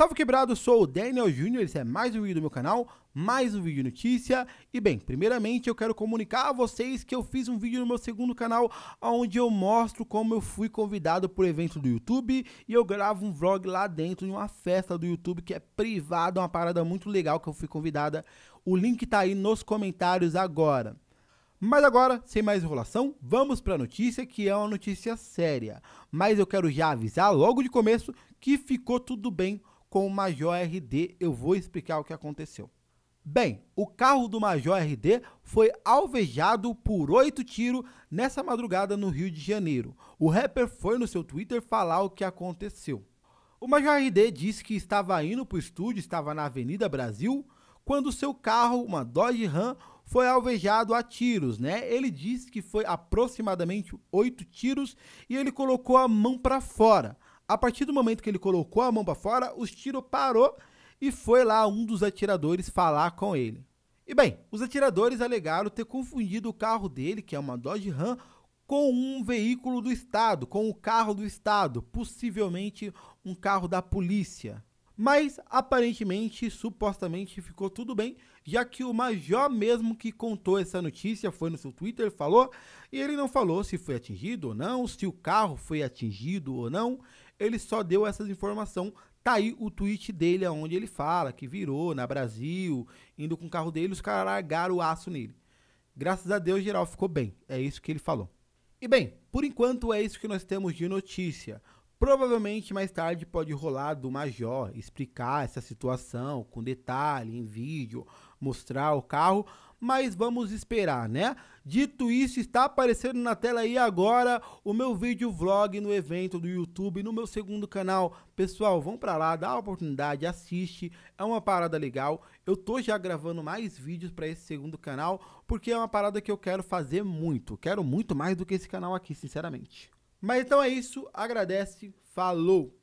Salve quebrado, sou o Daniel Júnior, esse é mais um vídeo do meu canal, mais um vídeo de notícia. E bem, primeiramente eu quero comunicar a vocês que eu fiz um vídeo no meu segundo canal, onde eu mostro como eu fui convidado por evento do YouTube e eu gravo um vlog lá dentro de uma festa do YouTube que é privada, uma parada muito legal que eu fui convidada. O link tá aí nos comentários agora. Mas agora, sem mais enrolação, vamos para a notícia que é uma notícia séria. Mas eu quero já avisar logo de começo que ficou tudo bem com o Major RD. Eu vou explicar o que aconteceu. Bem, o carro do Major RD foi alvejado por oito tiros nessa madrugada no Rio de Janeiro. O rapper foi no seu Twitter falar o que aconteceu. O Major RD disse que estava indo para o estúdio, estava na Avenida Brasil, quando seu carro, uma Dodge Ram, foi alvejado a tiros, né? Ele disse que foi aproximadamente oito tiros e ele colocou a mão para fora. A partir do momento que ele colocou a mão para fora, os tiros parou e foi lá um dos atiradores falar com ele. E bem, os atiradores alegaram ter confundido o carro dele, que é uma Dodge Ram, com um veículo do Estado, com o um carro do Estado, possivelmente um carro da polícia. Mas aparentemente, supostamente ficou tudo bem, já que o Major mesmo que contou essa notícia foi no seu Twitter, falou, e ele não falou se foi atingido ou não, se o carro foi atingido ou não, ele só deu essas informações. Tá aí o tweet dele, onde ele fala que virou na Brasil, indo com o carro dele, os caras largaram o aço nele. Graças a Deus, geral ficou bem. É isso que ele falou. E bem, por enquanto é isso que nós temos de notícia. Provavelmente mais tarde pode rolar do Major explicar essa situação com detalhe em vídeo, mostrar o carro, mas vamos esperar, né? Dito isso, está aparecendo na tela aí agora o meu vídeo vlog no evento do YouTube, no meu segundo canal. Pessoal, vão para lá, dá a oportunidade, assiste, é uma parada legal. Eu tô já gravando mais vídeos para esse segundo canal, porque é uma parada que eu quero fazer muito, quero muito mais do que esse canal aqui, sinceramente. Mas então é isso. Agradece. Falou!